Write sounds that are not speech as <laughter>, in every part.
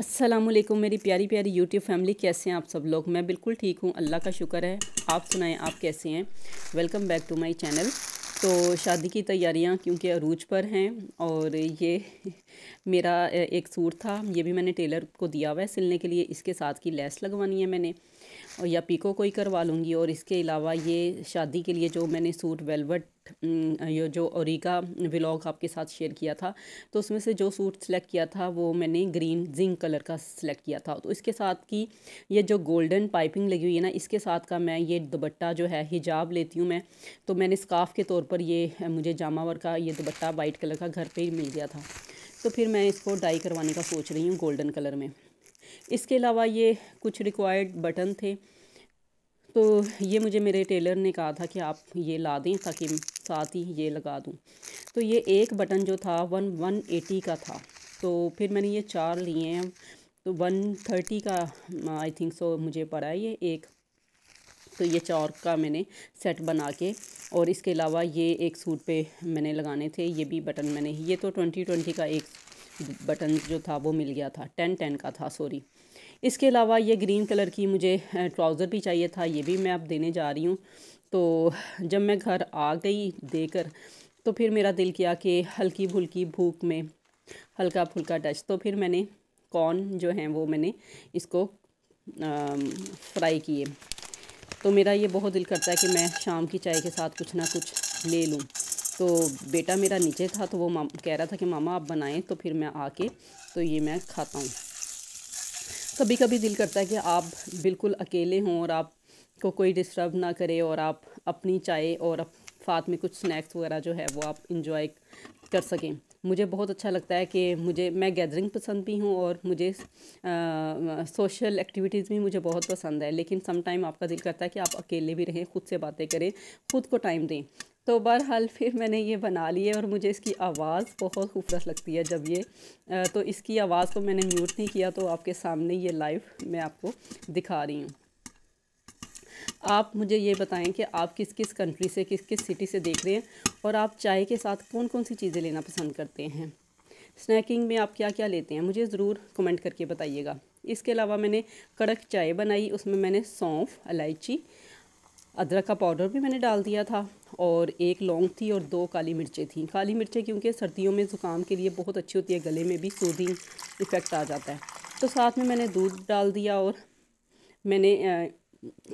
असलम मेरी प्यारी प्यारी यूट्यूब फैमिली कैसे हैं आप सब लोग मैं बिल्कुल ठीक हूँ अल्लाह का शुक्र है आप सुनाएं आप कैसे हैं welcome back to my channel तो शादी की तैयारियाँ क्योंकि अरूज पर हैं और ये <laughs> मेरा एक सूट था ये भी मैंने टेलर को दिया हुआ है सिलने के लिए इसके साथ की लेस लगवानी है मैंने और या पीको कोई करवा लूँगी और इसके अलावा ये शादी के लिए जो मैंने सूट वेलवेट ये जो औरिका का व्लॉग आपके साथ शेयर किया था तो उसमें से जो सूट सेलेक्ट किया था वो मैंने ग्रीन जिंक कलर का सिलेक्ट किया था तो इसके साथ की ये जो गोल्डन पाइपिंग लगी हुई है ना इसके साथ का मैं ये दुपट्टा जो है हिजाब लेती हूँ मैं तो मैंने स्काफ़ के तौर पर ये मुझे जामावर का ये दुपट्टा वाइट कलर का घर पर ही मिल गया था तो फिर मैं इसको डाई करवाने का सोच रही हूँ गोल्डन कलर में इसके अलावा ये कुछ रिक्वायर्ड बटन थे तो ये मुझे मेरे टेलर ने कहा था कि आप ये ला दें ताकि साथ ही ये लगा दूँ तो ये एक बटन जो था वन वन एटी का था तो फिर मैंने ये चार लिए हैं तो वन थर्टी का आई थिंक सो मुझे पड़ा है ये एक तो ये चार का मैंने सेट बना के और इसके अलावा ये एक सूट पे मैंने लगाने थे ये भी बटन मैंने ये तो ट्वेंटी ट्वेंटी का एक बटन जो था वो मिल गया था टेन टेन का था सॉरी इसके अलावा ये ग्रीन कलर की मुझे ट्राउज़र भी चाहिए था ये भी मैं अब देने जा रही हूँ तो जब मैं घर आ गई देकर तो फिर मेरा दिल किया कि हल्की भुल्की भूख में हल्का फुल्का टच तो फिर मैंने कॉर्न जो हैं वो मैंने इसको फ्राई किए तो मेरा ये बहुत दिल करता है कि मैं शाम की चाय के साथ कुछ ना कुछ ले लूँ तो बेटा मेरा नीचे था तो वो कह रहा था कि मामा आप बनाएं तो फिर मैं आके तो ये मैं खाता हूँ कभी कभी दिल करता है कि आप बिल्कुल अकेले हों और आप को कोई डिस्टर्ब ना करे और आप अपनी चाय और साथ में कुछ स्नैक्स वगैरह जो है वो आप इंजॉय कर सकें मुझे बहुत अच्छा लगता है कि मुझे मैं गैदरिंग पसंद भी हूँ और मुझे सोशल एक्टिविटीज़ भी मुझे बहुत पसंद है लेकिन समटाइम आपका दिल करता है कि आप अकेले भी रहें खुद से बातें करें खुद को टाइम दें तो बहरहाल फिर मैंने ये बना लिए और मुझे इसकी आवाज़ बहुत खूबसूरत लगती है जब ये तो इसकी आवाज़ को मैंने म्यूट नहीं किया तो आपके सामने ये लाइव मैं आपको दिखा रही हूँ आप मुझे ये बताएं कि आप किस किस कंट्री से किस किस सिटी से देख रहे हैं और आप चाय के साथ कौन कौन सी चीज़ें लेना पसंद करते हैं स्नैकिंग में आप क्या क्या लेते हैं मुझे ज़रूर कमेंट करके बताइएगा इसके अलावा मैंने कड़क चाय बनाई उसमें मैंने सौंफ इलायची अदरक का पाउडर भी मैंने डाल दिया था और एक लौंग थी और दो काली मिर्चें थी काली मिर्चें क्योंकि सर्दियों में ज़ुकाम के लिए बहुत अच्छी होती है गले में भी सूदिंग इफ़ेक्ट आ जाता है तो साथ में मैंने दूध डाल दिया और मैंने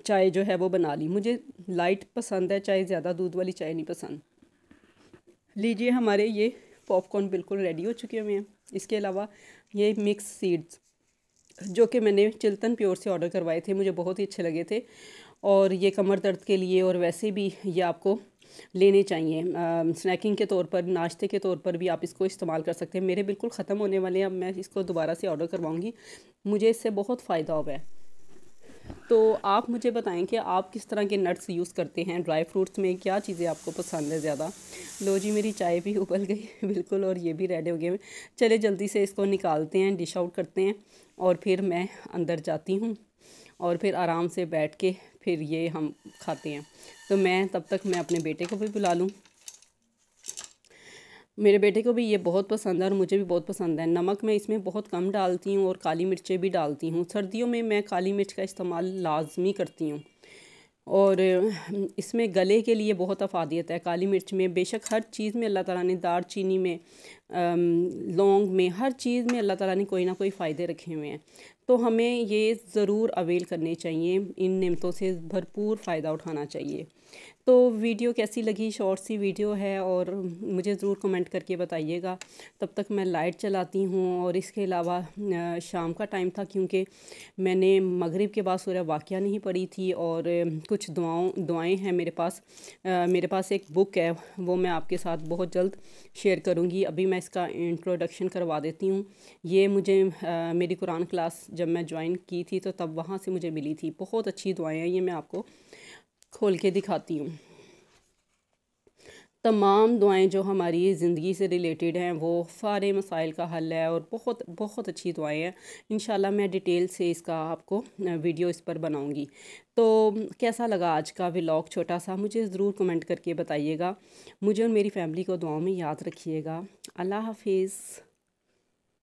चाय जो है वो बना ली मुझे लाइट पसंद है चाय ज़्यादा दूध वाली चाय नहीं पसंद लीजिए हमारे ये पॉपकॉर्न बिल्कुल रेडी हो चुके हुए हैं इसके अलावा ये मिक्स सीड्स जो कि मैंने चिल्तन प्योर से ऑर्डर करवाए थे मुझे बहुत ही अच्छे लगे थे और ये कमर दर्द के लिए और वैसे भी ये आपको लेने चाहिए स्नैकिंग के तौर पर नाश्ते के तौर पर भी आप इसको इस्तेमाल कर सकते हैं मेरे बिल्कुल ख़त्म होने वाले हैं अब मैं इसको दोबारा से ऑर्डर करवाऊँगी मुझे इससे बहुत फ़ायदा हुआ है तो आप मुझे बताएं कि आप किस तरह के नट्स यूज़ करते हैं ड्राई फ्रूट्स में क्या चीज़ें आपको पसंद है ज़्यादा लो जी मेरी चाय भी <laughs> उबल गई बिल्कुल और ये भी रेडी हो गए चले जल्दी से इसको निकालते हैं डिश आउट करते हैं और फिर मैं अंदर जाती हूँ और फिर आराम से बैठ के फिर ये हम खाते हैं तो मैं तब तक मैं अपने बेटे को भी बुला लूँ मेरे बेटे को भी ये बहुत पसंद है और मुझे भी बहुत पसंद है नमक मैं इसमें बहुत कम डालती हूँ और काली मिर्चें भी डालती हूँ सर्दियों में मैं काली मिर्च का इस्तेमाल लाजमी करती हूँ और इसमें गले के लिए बहुत अफादियत है काली मिर्च में बेशक हर चीज़ में अल्लाह ताला ने दार चीनी में लॉन्ग में हर चीज़ में अल्लाह ताला ने कोई ना कोई फ़ायदे रखे हुए हैं तो हमें ये ज़रूर अवेल करने चाहिए इन नमतों से भरपूर फ़ायदा उठाना चाहिए तो वीडियो कैसी लगी शॉर्ट सी वीडियो है और मुझे ज़रूर कमेंट करके बताइएगा तब तक मैं लाइट चलाती हूँ और इसके अलावा शाम का टाइम था क्योंकि मैंने मगरिब के बाद सूर्य वाक़ नहीं पढ़ी थी और कुछ दुआओं दुआएं हैं मेरे पास मेरे पास एक बुक है वो मैं आपके साथ बहुत जल्द शेयर करूँगी अभी मैं मैं इसका इंट्रोडक्शन करवा देती हूँ ये मुझे आ, मेरी कुरान क्लास जब मैं ज्वाइन की थी तो तब वहाँ से मुझे मिली थी बहुत अच्छी दुआएँ हैं ये मैं आपको खोल के दिखाती हूँ तमाम दुआएं जो हमारी ज़िंदगी से रिलेटेड हैं वो सारे मसाइल का हल है और बहुत बहुत अच्छी दुआएं हैं इन मैं डिटेल से इसका आपको वीडियो इस पर बनाऊँगी तो कैसा लगा आज का व्लॉग छोटा सा मुझे ज़रूर कमेंट करके बताइएगा मुझे और मेरी फैमिली को दुआओं में याद रखिएगा अल्लाह हाफिज़